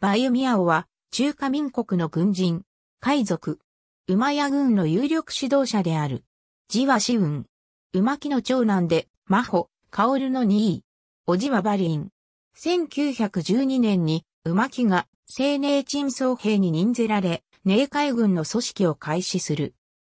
バユミアオは、中華民国の軍人、海賊、馬屋軍の有力指導者である。字はウ雲。馬木の長男で、真帆、薫の2位。おじはリン。1912年に、馬木が、青年陳総兵に任ぜられ、寧海軍の組織を開始する。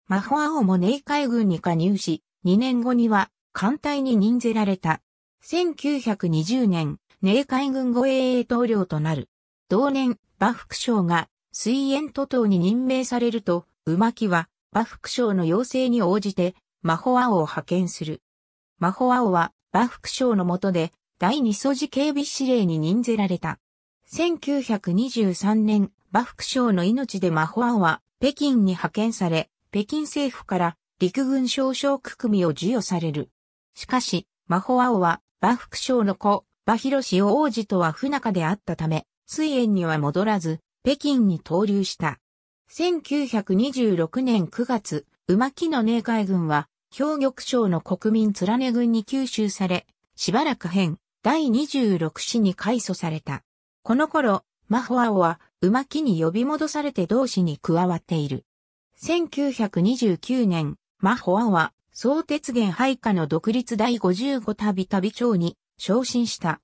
真帆青も寧海軍に加入し、2年後には、艦隊に任ぜられた。1920年、寧海軍護衛衛統領となる。同年、馬副将が水縁都党に任命されると、馬木は馬副将の要請に応じて、マホアオを派遣する。マホアオは馬副将の下で第二素地警備司令に任ぜられた。1923年、馬副将の命でマホアオは北京に派遣され、北京政府から陸軍少将区組を授与される。しかし、マホアオは馬副将の子、馬博士を王子とは不仲であったため、水園には戻らず、北京に投留した。1926年9月、馬木の姉海軍は、兵玉省の国民連軍に吸収され、しばらく編、第26師に改組された。この頃、マホアオは、馬木に呼び戻されて同志に加わっている。1929年、マホアオは、総鉄原配下の独立第55旅旅長に昇進した。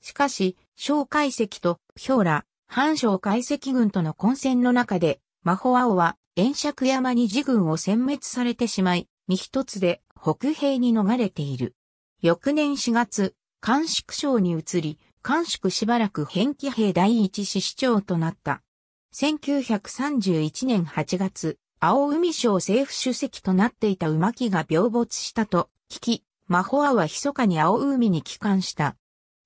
しかし、小海石と氷羅、半小海石軍との混戦の中で、マホアオは、炎釈山に自軍を殲滅されてしまい、身一つで北兵に逃れている。翌年4月、関宿省に移り、関宿しばらく変記兵第一師市長となった。1931年8月、青海省政府主席となっていた馬木が病没したと聞き、マホアは密かに青海に帰還した。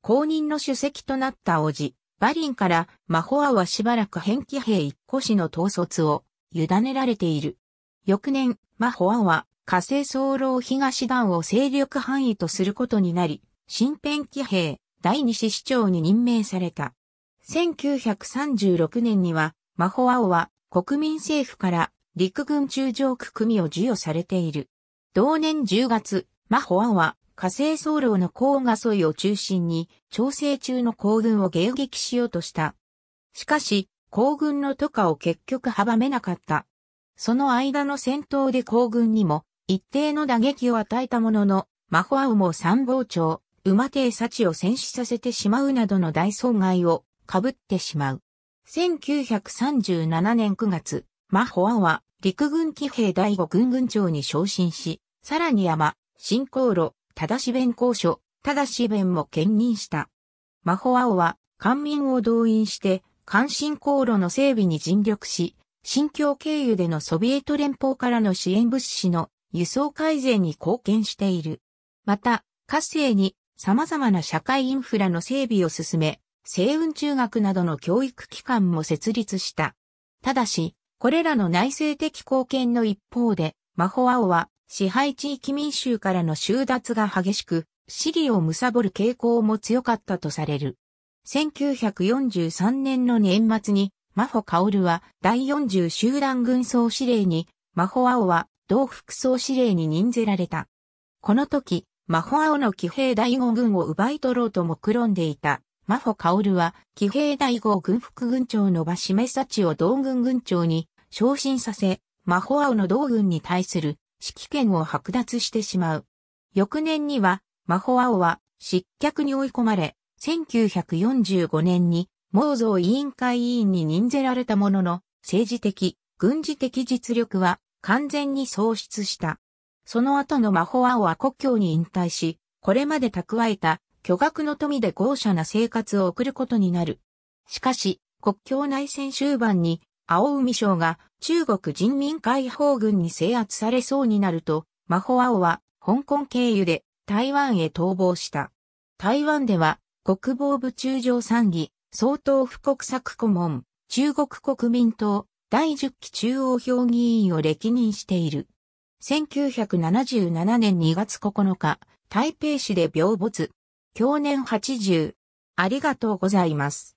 公認の主席となった王子、バリンからマホアはしばらく変騎兵一個士の統率を委ねられている。翌年、マホアは火星総老東団を勢力範囲とすることになり、新編騎兵第二支市長に任命された。1936年には、マホアオは国民政府から陸軍中将区組を授与されている。同年10月、マホアオは火星走路の高がソいを中心に、調整中の行軍を迎撃しようとした。しかし、行軍の渡河を結局阻めなかった。その間の戦闘で行軍にも、一定の打撃を与えたものの、マホアウも参謀長、馬帝幸を戦死させてしまうなどの大損害を被ってしまう。1937年9月、マホアは陸軍騎兵第5軍軍長に昇進し、さらに山、新航路、正し弁公所、正し弁も兼任した。マホアオは、官民を動員して、関心航路の整備に尽力し、新疆経由でのソビエト連邦からの支援物資の輸送改善に貢献している。また、活性に様々な社会インフラの整備を進め、星雲中学などの教育機関も設立した。ただし、これらの内政的貢献の一方で、マホアオは支配地域民衆からの収奪が激しく、シリを貪る傾向も強かったとされる。1943年の年末に、マホ・カオルは第40集団軍総司令に、マホ・アオは同副総司令に任ぜられた。この時、マホ・アオの騎兵第5軍を奪い取ろうと目論んでいた。マホ・カオルは、騎兵第5軍副軍長のバシメサチを同軍軍長に昇進させ、マホ・アオの同軍に対する指揮権を剥奪してしまう。翌年には、マホアオは失脚に追い込まれ、1945年に、ゾー委員会委員に任せられたものの、政治的、軍事的実力は完全に喪失した。その後のマホアオは国境に引退し、これまで蓄えた巨額の富で豪奢な生活を送ることになる。しかし、国境内戦終盤に青海省が中国人民解放軍に制圧されそうになると、マホ青は香港経由で台湾へ逃亡した。台湾では国防部中将参議、総統副国策顧問、中国国民党第10期中央評議員を歴任している。1977年2月9日、台北市で病没。去年80。ありがとうございます。